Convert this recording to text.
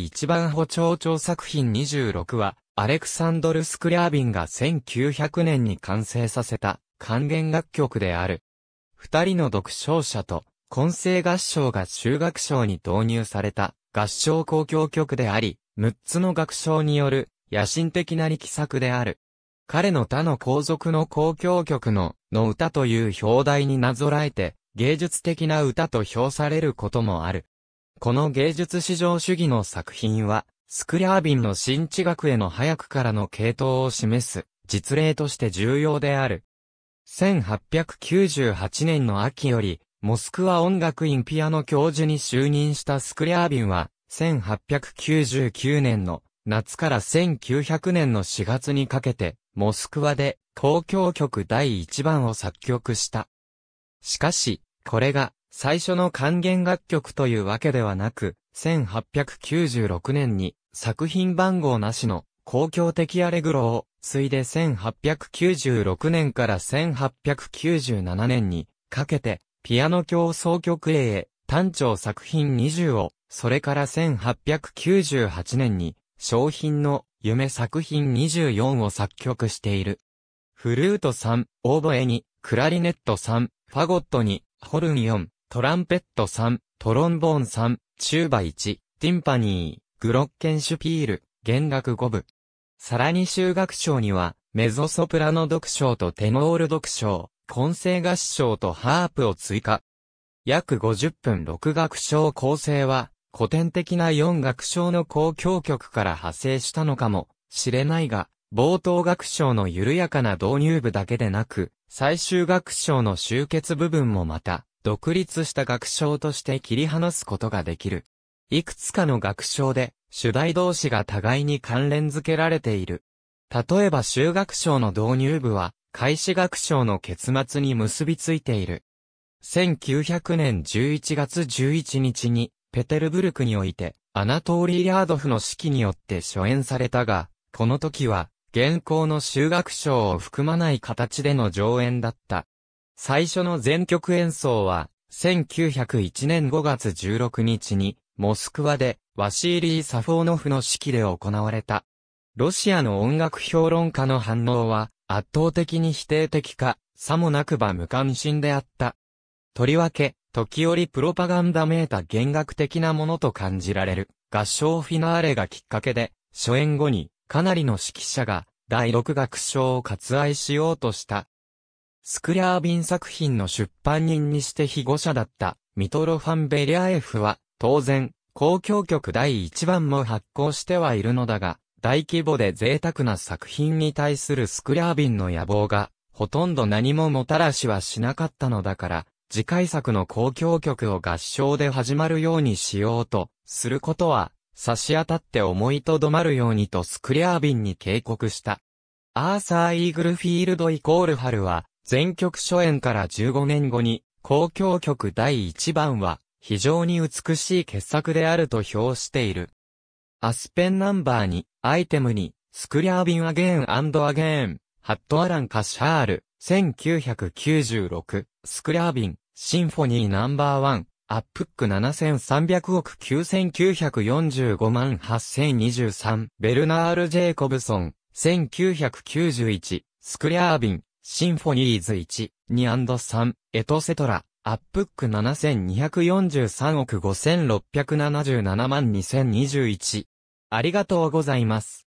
一番補聴調作品26は、アレクサンドル・スクリャービンが1900年に完成させた管弦楽曲である。二人の独唱者と混声合唱が修学賞に導入された合唱交響曲であり、六つの楽章による野心的な力作である。彼の他の皇族の交響曲の、の歌という表題になぞらえて、芸術的な歌と評されることもある。この芸術至上主義の作品は、スクリャービンの新知学への早くからの系統を示す実例として重要である。1898年の秋より、モスクワ音楽院ピアノ教授に就任したスクリャービンは、1899年の夏から1900年の4月にかけて、モスクワで公共曲第1番を作曲した。しかし、これが最初の還元楽曲というわけではなく、1896年に作品番号なしの公共的アレグロを、ついで1896年から1897年にかけて、ピアノ協奏曲 A へ単調作品20を、それから1898年に商品の夢作品24を作曲している。フルート3、オーボエに、クラリネット3、ファゴットに、ホルン4、トランペット3、トロンボーン3、チューバ1、ティンパニー、グロッケンシュピール、弦楽5部。さらに修学賞には、メゾソプラノ読賞とテノール読賞、混声合唱とハープを追加。約50分6楽章構成は、古典的な4楽章の交響曲から派生したのかもしれないが、冒頭楽章の緩やかな導入部だけでなく、最終楽章の集結部分もまた、独立した学章として切り離すことができる。いくつかの学章で、主題同士が互いに関連付けられている。例えば修学章の導入部は、開始学章の結末に結びついている。1900年11月11日に、ペテルブルクにおいて、アナトーリー・ヤードフの指揮によって初演されたが、この時は、現行の修学章を含まない形での上演だった。最初の全曲演奏は、1901年5月16日に、モスクワで、ワシーリー・サフォーノフの式で行われた。ロシアの音楽評論家の反応は、圧倒的に否定的か、さもなくば無関心であった。とりわけ、時折プロパガンダめいた弦楽的なものと感じられる、合唱フィナーレがきっかけで、初演後に、かなりの指揮者が、第六楽章を割愛しようとした、スクリャービン作品の出版人にして被護者だったミトロファン・ベリアエフは、当然、公共曲第1番も発行してはいるのだが、大規模で贅沢な作品に対するスクリャービンの野望が、ほとんど何ももたらしはしなかったのだから、次回作の公共曲を合唱で始まるようにしようと、することは、差し当たって思いとどまるようにとスクリャービンに警告した。アーサー・イーグルフィールドイコール春は、全曲初演から15年後に、交響曲第1番は、非常に美しい傑作であると評している。アスペンナンバーに、アイテムに、スクリャービンアゲーンアゲーン、ハットアラン・カシャール、1996、スクリャービン、シンフォニーナンバーワン、アップック7300億9945万8023、ベルナール・ジェイコブソン、1991、スクリャービン、シンフォニーズ1、2&3、エトセトラ、アップック7243億5677万2021。ありがとうございます。